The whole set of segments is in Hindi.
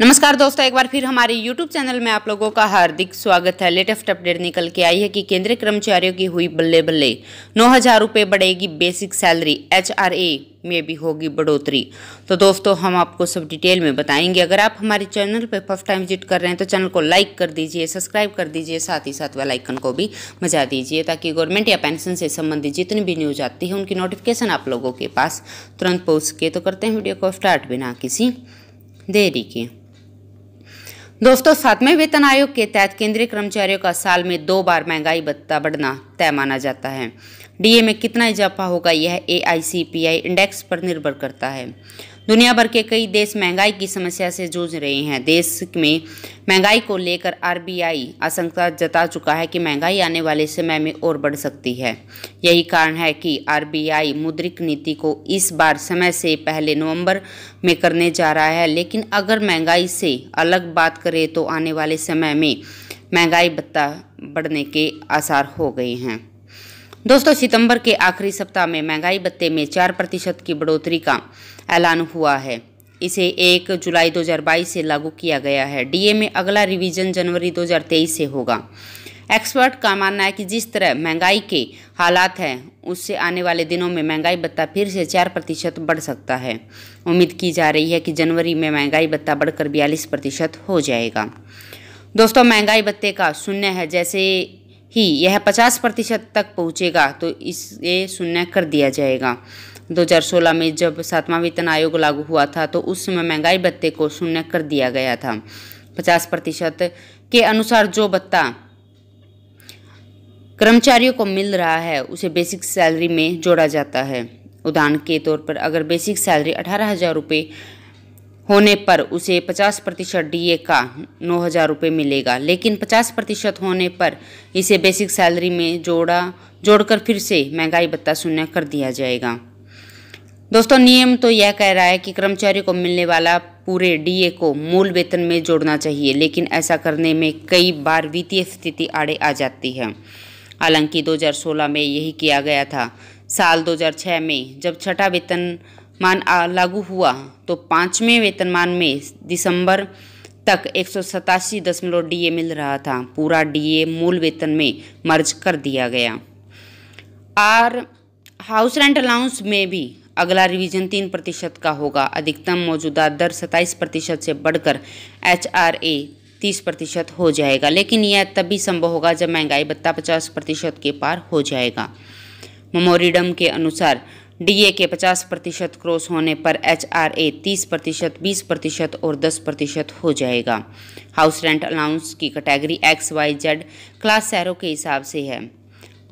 नमस्कार दोस्तों एक बार फिर हमारे YouTube चैनल में आप लोगों का हार्दिक स्वागत है लेटेस्ट अपडेट निकल के आई है कि केंद्रीय कर्मचारियों की हुई बल्ले बल्ले नौ हजार रुपये बढ़ेगी बेसिक सैलरी एच में भी होगी बढ़ोतरी तो दोस्तों हम आपको सब डिटेल में बताएंगे अगर आप हमारे चैनल पर फर्स्ट टाइम विजिट कर रहे हैं तो चैनल को लाइक कर दीजिए सब्सक्राइब कर दीजिए साथ ही साथ वेलाइकन को भी मजा दीजिए ताकि गवर्नमेंट या पेंशन से संबंधित जितनी भी न्यूज आती है उनकी नोटिफिकेशन आप लोगों के पास तुरंत पहुँच सके तो करते हैं वीडियो को स्टार्ट बिना किसी देरी के दोस्तों सातवें वेतन आयोग के तहत केंद्रीय कर्मचारियों का साल में दो बार महंगाई भत्ता बढ़ना तय माना जाता है डीए में कितना इजाफा होगा यह एआईसीपीआई इंडेक्स पर निर्भर करता है दुनिया भर के कई देश महंगाई की समस्या से जूझ रहे हैं देश में महंगाई को लेकर आरबीआई आशंका जता चुका है कि महंगाई आने वाले समय में और बढ़ सकती है यही कारण है कि आरबीआई मुद्रिक नीति को इस बार समय से पहले नवंबर में करने जा रहा है लेकिन अगर महंगाई से अलग बात करें तो आने वाले समय में महंगाई भत्ता बढ़ने के आसार हो गए हैं दोस्तों सितंबर के आखिरी सप्ताह में महंगाई भत्ते में चार प्रतिशत की बढ़ोतरी का ऐलान हुआ है इसे 1 जुलाई 2022 से लागू किया गया है डीए में अगला रिवीजन जनवरी 2023 से होगा एक्सपर्ट का मानना है कि जिस तरह महंगाई के हालात हैं उससे आने वाले दिनों में महंगाई भत्ता फिर से चार प्रतिशत बढ़ सकता है उम्मीद की जा रही है कि जनवरी में महंगाई भत्ता बढ़कर बयालीस प्रतिशत हो जाएगा दोस्तों महंगाई भत्ते का शून्य है जैसे ही यह 50 प्रतिशत तक पहुंचेगा तो इसे शून्य कर दिया जाएगा 2016 में जब सातवां वेतन आयोग लागू हुआ था तो उस समय महंगाई भत्ते को शून्य कर दिया गया था 50 प्रतिशत के अनुसार जो भत्ता कर्मचारियों को मिल रहा है उसे बेसिक सैलरी में जोड़ा जाता है उदाहरण के तौर पर अगर बेसिक सैलरी अठारह हज़ार रुपये होने पर उसे 50 प्रतिशत डी का नौ हज़ार रुपये मिलेगा लेकिन 50 प्रतिशत होने पर इसे बेसिक सैलरी में जोड़ा जोड़कर फिर से महंगाई भत्ता शून्य कर दिया जाएगा दोस्तों नियम तो यह कह रहा है कि कर्मचारी को मिलने वाला पूरे डीए को मूल वेतन में जोड़ना चाहिए लेकिन ऐसा करने में कई बार वित्तीय स्थिति आड़े आ जाती है हालांकि 2016 में यही किया गया था साल 2006 में जब छठा वेतन मान लागू हुआ तो पाँचवें वेतनमान में दिसंबर तक एक दशमलव डीए मिल रहा था पूरा डीए मूल वेतन में मर्ज कर दिया गया और हाउस रेंट अलाउंस में भी अगला रिवीजन तीन प्रतिशत का होगा अधिकतम मौजूदा दर सत्ताईस प्रतिशत से बढ़कर एच आर ए तीस प्रतिशत हो जाएगा लेकिन यह तभी संभव होगा जब महंगाई भत्ता पचास प्रतिशत के पार हो जाएगा मेमोरिडम के अनुसार डीए के 50 प्रतिशत क्रॉस होने पर एचआरए 30 प्रतिशत बीस प्रतिशत और 10 प्रतिशत हो जाएगा हाउस रेंट अलाउंस की category X Y Z class शहरों के हिसाब से है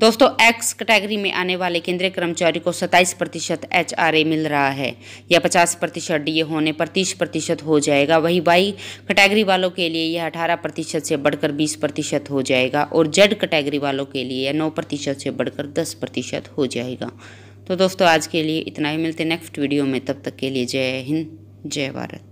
दोस्तों एक्स कैटेगरी में आने वाले केंद्रीय कर्मचारी को 27 प्रतिशत एच मिल रहा है यह 50 प्रतिशत डी होने पर 30 प्रतिशत हो जाएगा वहीं वाई कैटेगरी वालों के लिए यह 18 प्रतिशत से बढ़कर 20 प्रतिशत हो जाएगा और जेड कैटेगरी वालों के लिए यह नौ प्रतिशत से बढ़कर 10 प्रतिशत हो जाएगा तो दोस्तों आज के लिए इतना ही मिलते नेक्स्ट वीडियो में तब तक के लिए जय हिंद जय भारत